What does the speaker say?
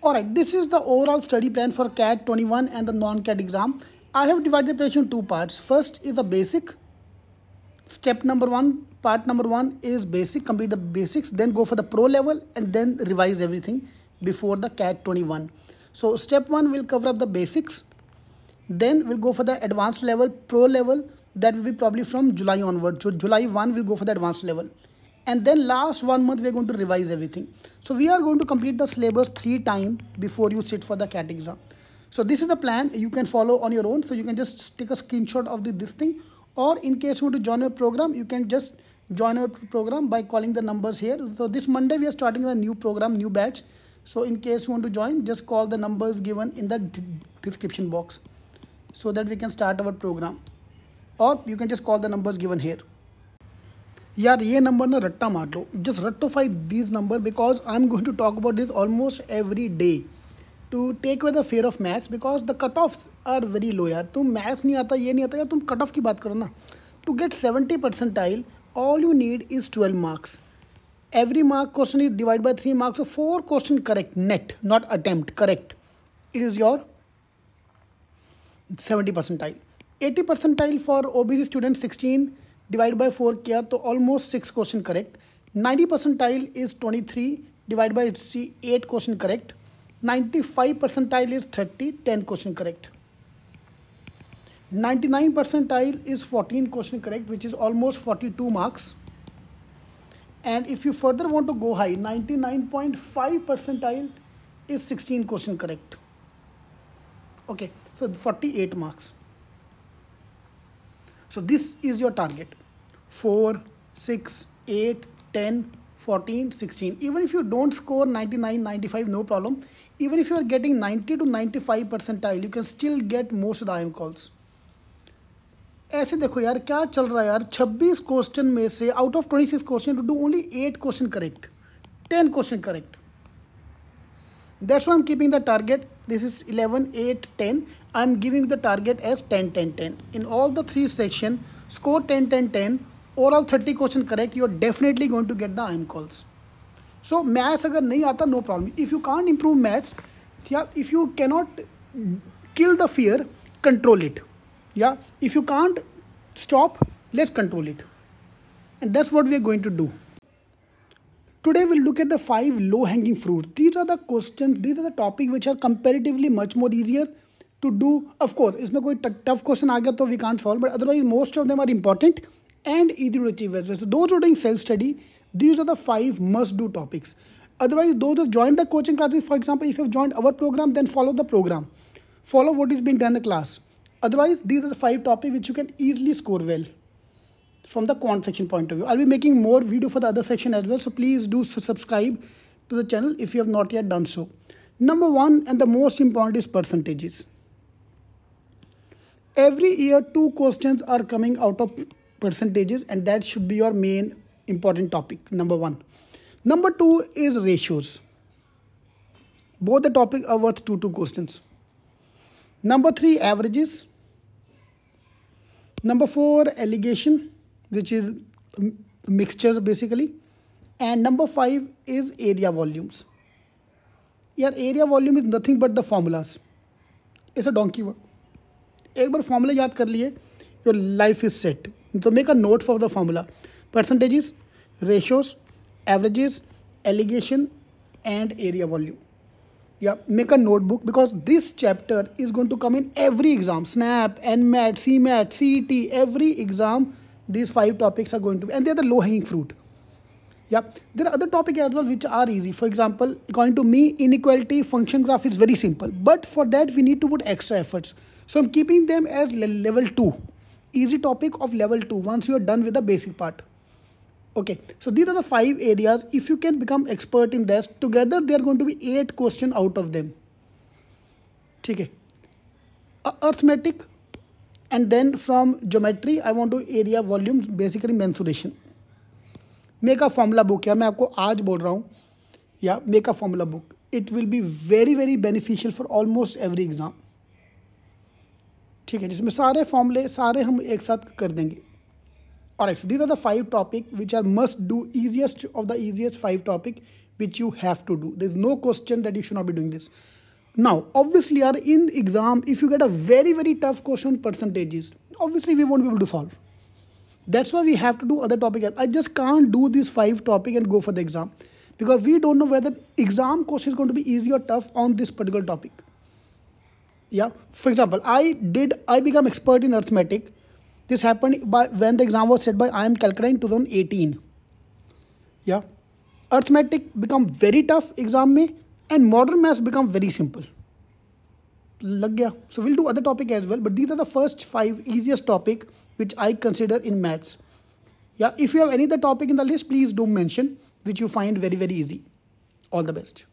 Alright, this is the overall study plan for CAT 21 and the non-CAT exam. I have divided the preparation in two parts. First is the basic. Step number one, part number one is basic, complete the basics, then go for the pro level and then revise everything before the CAT 21. So step one will cover up the basics. Then we'll go for the advanced level, pro level. That will be probably from July onward. So July 1 will go for the advanced level and then last one month we're going to revise everything. So we are going to complete the syllabus three times before you sit for the CAT exam. So this is the plan you can follow on your own. So you can just take a screenshot of the, this thing or in case you want to join our program, you can just join our program by calling the numbers here. So this Monday we are starting a new program, new batch. So in case you want to join, just call the numbers given in the description box so that we can start our program or you can just call the numbers given here. यार ये number ना रट्टा मार लो just रट्टोफाई this number because I am going to talk about this almost every day to take way the fear of maths because the cut off are very low यार तुम maths नहीं आता ये नहीं आता यार तुम कट ऑफ की बात करो ना to get seventy percentile all you need is twelve marks every mark question is divide by three marks four question correct net not attempt correct it is your seventy percentile eighty percentile for O B C student sixteen divide by four किया तो almost six question correct ninety percentile is twenty three divide by C eight question correct ninety five percentile is thirty ten question correct ninety nine percentile is fourteen question correct which is almost forty two marks and if you further want to go high ninety nine point five percentile is sixteen question correct okay so forty eight marks so this is your target 4, 6, 8, 10, 14, 16. Even if you don't score 99, 95, no problem. Even if you are getting 90 to 95 percentile, you can still get most of the IM calls. ऐसे देखो यार क्या चल रहा है यार 26 question में से out of 26 question to do only 8 question correct 10 question correct that's i am keeping the target this is 11 8 10 i'm giving the target as 10 10 10 in all the three section score 10 10 10 overall thirty question correct you are definitely going to get the I calls so maths अगर नहीं आता no problem if you can't improve maths या if you cannot kill the fear control it या if you can't stop let's control it and that's what we are going to do today will look at the five low hanging fruit these are the question these are the topic which are comparatively much more easier to do of course इसमें कोई tough question आ गया तो we can't solve but otherwise most of them are important and ethiology as well. So those who are doing self-study, these are the five must-do topics. Otherwise, those who have joined the coaching classes, for example, if you have joined our program, then follow the program. Follow what is being done in the class. Otherwise, these are the five topics which you can easily score well from the quant section point of view. I'll be making more video for the other section as well. So please do subscribe to the channel if you have not yet done so. Number one and the most important is percentages. Every year two questions are coming out of percentages and that should be your main important topic number one number two is ratios both the topic are worth two two questions number three averages number four allegation which is mixtures basically and number five is area volumes your area volume is nothing but the formulas it's a donkey work एक बार formula याद कर लिए so make a note for the formula. Percentages, ratios, averages, allegation and area volume. Yeah, make a notebook because this chapter is going to come in every exam. SNAP, NMAT, CMAT, CET, every exam, these five topics are going to be, and they're the low-hanging fruit. Yeah, there are other topics as well which are easy. For example, according to me, inequality function graph is very simple. But for that, we need to put extra efforts. So I'm keeping them as level 2 easy topic of level 2 once you are done with the basic part okay so these are the five areas if you can become expert in this together there are going to be eight question out of them okay arithmetic and then from geometry i want to area volumes basically mensuration make a formula book yeah मैं आपको आज बोल रहा हूँ या make a formula book it will be very very beneficial for almost ठीक है जिसमें सारे फॉर्मले सारे हम एक साथ कर देंगे और एक्स these are the five topic which are must do easiest of the easiest five topic which you have to do the is no question that you should not be doing this now obviously are in exam if you get a very very tough question percentages obviously we won't be able to solve that's why we have to do other topic I just can do this five topic and go for the exam because we don't know whether exam question is gone to be easy और tough on this particular topic yeah for example i did i become expert in arithmetic this happened by when the exam was set by i am calculating 2018 yeah arithmetic become very tough exam me and modern maths become very simple lag gaya. so we'll do other topic as well but these are the first five easiest topic which i consider in maths yeah if you have any other topic in the list please do mention which you find very very easy all the best